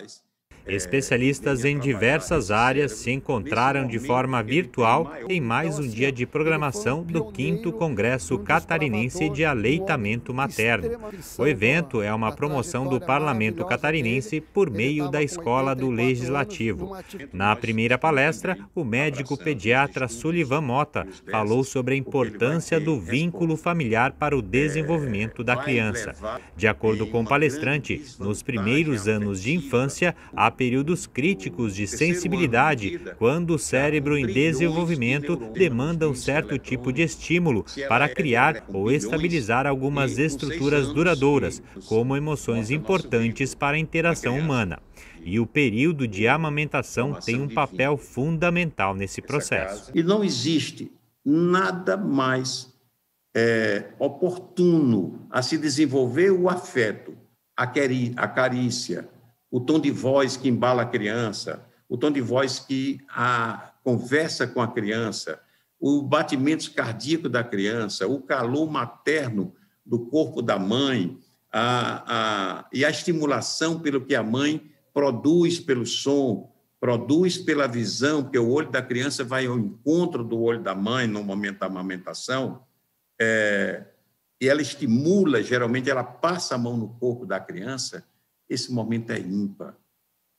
guys É, especialistas em diversas áreas se encontraram de forma virtual em mais um então, dia assim, de programação do 5 Congresso Catarinense de Aleitamento Materno. O evento é uma promoção do Parlamento Catarinense por meio da Escola do Legislativo. Na primeira palestra, o médico pediatra Sullivan Mota falou sobre a importância do vínculo familiar para o é, desenvolvimento da criança. De acordo com o palestrante, nos primeiros anos de infância, a períodos críticos de sensibilidade, quando o cérebro em desenvolvimento demanda um certo tipo de estímulo é para criar né, ou estabilizar algumas estruturas duradouras, como emoções importantes para a interação humana. E o período de amamentação tem um papel fundamental nesse processo. E não existe nada mais é, oportuno a se desenvolver o afeto, a, carícia, o tom de voz que embala a criança, o tom de voz que a conversa com a criança, o batimento cardíaco da criança, o calor materno do corpo da mãe, a, a, e a estimulação pelo que a mãe produz pelo som, produz pela visão, porque o olho da criança vai ao encontro do olho da mãe no momento da amamentação, é, e ela estimula, geralmente ela passa a mão no corpo da criança, esse momento é ímpar.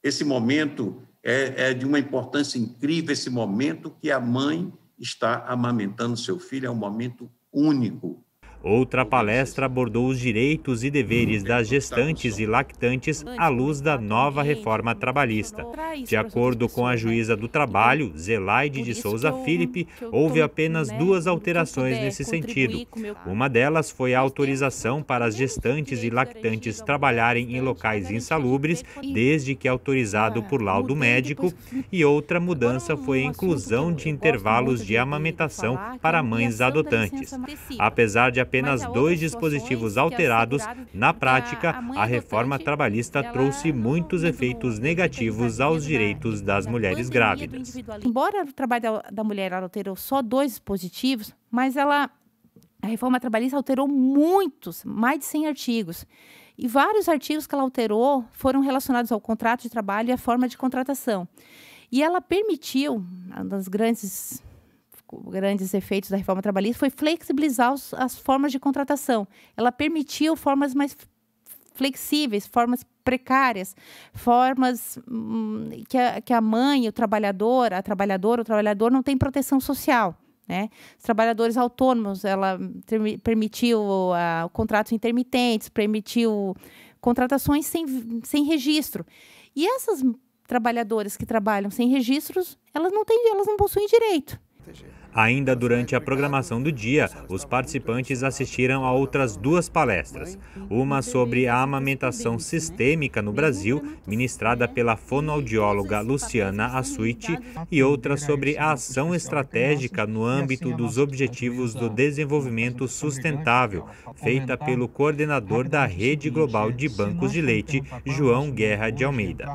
Esse momento é, é de uma importância incrível. Esse momento que a mãe está amamentando seu filho é um momento único. Outra palestra abordou os direitos e deveres das gestantes e lactantes à luz da nova reforma trabalhista. De acordo com a juíza do trabalho, Zelaide de Souza Filipe, houve apenas duas alterações nesse sentido. Uma delas foi a autorização para as gestantes e lactantes trabalharem em locais insalubres, desde que autorizado por laudo médico, e outra mudança foi a inclusão de intervalos de amamentação para mães adotantes. Apesar de a apenas dois dispositivos alterados, na prática, a reforma trabalhista trouxe muitos efeitos negativos aos direitos das mulheres grávidas. Embora o trabalho da mulher alterou só dois dispositivos, mas ela a reforma trabalhista alterou muitos, mais de 100 artigos. E vários artigos que ela alterou foram relacionados ao contrato de trabalho e à forma de contratação. E ela permitiu, uma das grandes grandes efeitos da reforma trabalhista foi flexibilizar os, as formas de contratação. Ela permitiu formas mais flexíveis, formas precárias, formas hum, que, a, que a mãe, o trabalhador, a trabalhadora, o trabalhador não tem proteção social. Né? Os trabalhadores autônomos, ela permitiu uh, contratos intermitentes, permitiu contratações sem, sem registro. E essas trabalhadoras que trabalham sem registros, elas não têm, elas não possuem direito. Entendi. Ainda durante a programação do dia, os participantes assistiram a outras duas palestras. Uma sobre a amamentação sistêmica no Brasil, ministrada pela fonoaudióloga Luciana Assuiti, e outra sobre a ação estratégica no âmbito dos Objetivos do Desenvolvimento Sustentável, feita pelo coordenador da Rede Global de Bancos de Leite, João Guerra de Almeida.